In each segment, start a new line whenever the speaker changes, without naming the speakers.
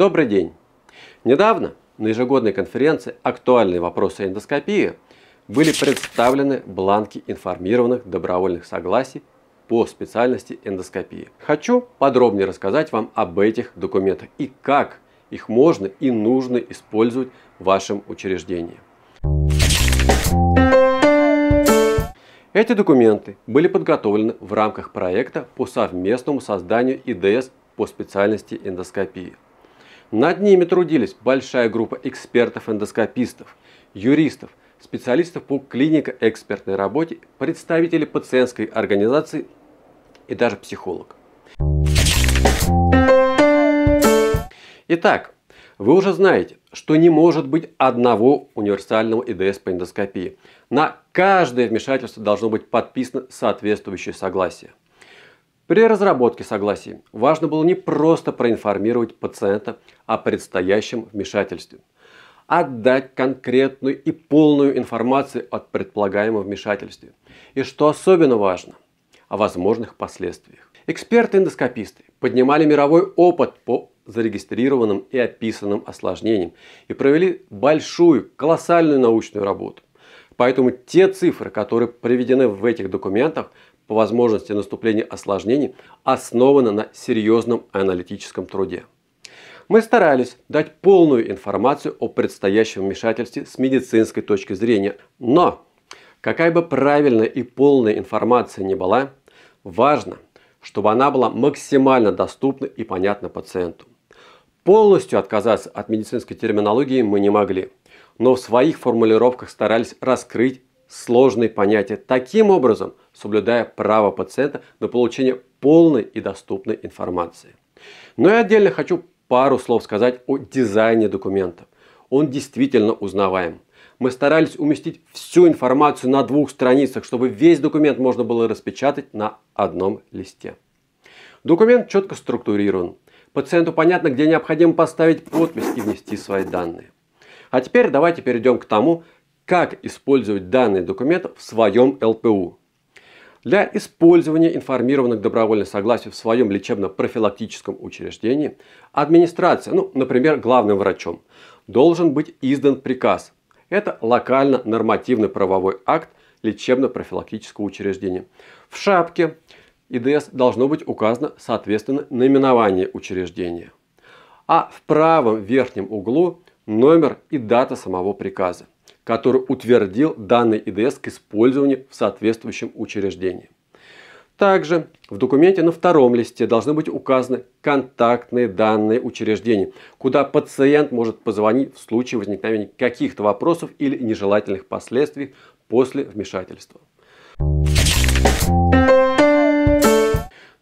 Добрый день! Недавно на ежегодной конференции «Актуальные вопросы эндоскопии» были представлены бланки информированных добровольных согласий по специальности эндоскопии. Хочу подробнее рассказать вам об этих документах и как их можно и нужно использовать в вашем учреждении. Эти документы были подготовлены в рамках проекта по совместному созданию ИДС по специальности эндоскопии. Над ними трудились большая группа экспертов-эндоскопистов, юристов, специалистов по клинико-экспертной работе, представители пациентской организации и даже психолог. Итак, вы уже знаете, что не может быть одного универсального ИДС по эндоскопии. На каждое вмешательство должно быть подписано соответствующее согласие. При разработке согласий важно было не просто проинформировать пациента о предстоящем вмешательстве, а дать конкретную и полную информацию о предполагаемом вмешательстве и, что особенно важно, о возможных последствиях. Эксперты-эндоскописты поднимали мировой опыт по зарегистрированным и описанным осложнениям и провели большую, колоссальную научную работу. Поэтому те цифры, которые приведены в этих документах, по возможности наступления осложнений основана на серьезном аналитическом труде. Мы старались дать полную информацию о предстоящем вмешательстве с медицинской точки зрения, но какая бы правильная и полная информация ни была, важно, чтобы она была максимально доступна и понятна пациенту. Полностью отказаться от медицинской терминологии мы не могли, но в своих формулировках старались раскрыть сложные понятия, таким образом соблюдая право пациента на получение полной и доступной информации. Но я отдельно хочу пару слов сказать о дизайне документа. Он действительно узнаваем. Мы старались уместить всю информацию на двух страницах, чтобы весь документ можно было распечатать на одном листе. Документ четко структурирован. Пациенту понятно, где необходимо поставить подпись и внести свои данные. А теперь давайте перейдем к тому, как использовать данный документ в своем ЛПУ. Для использования информированных добровольных согласий в своем лечебно-профилактическом учреждении администрация, ну, например, главным врачом, должен быть издан приказ. Это локально-нормативный правовой акт лечебно-профилактического учреждения. В шапке ИДС должно быть указано, соответственно, наименование учреждения. А в правом верхнем углу номер и дата самого приказа который утвердил данный ИДС к использованию в соответствующем учреждении. Также в документе на втором листе должны быть указаны контактные данные учреждения, куда пациент может позвонить в случае возникновения каких-то вопросов или нежелательных последствий после вмешательства.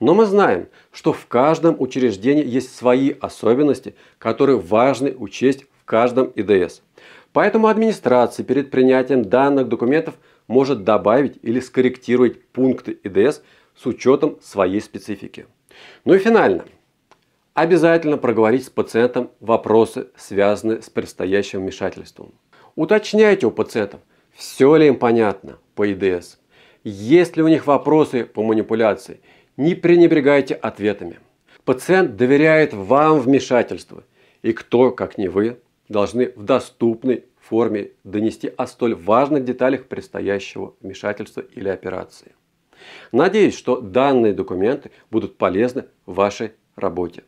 Но мы знаем, что в каждом учреждении есть свои особенности, которые важно учесть в каждом ИДС. Поэтому администрация перед принятием данных документов может добавить или скорректировать пункты ИДС с учетом своей специфики. Ну и финально. Обязательно проговорить с пациентом вопросы, связанные с предстоящим вмешательством. Уточняйте у пациентов, все ли им понятно по ИДС. Есть ли у них вопросы по манипуляции, не пренебрегайте ответами. Пациент доверяет вам вмешательству, И кто, как не вы, должны в доступной форме донести о столь важных деталях предстоящего вмешательства или операции. Надеюсь, что данные документы будут полезны в вашей работе.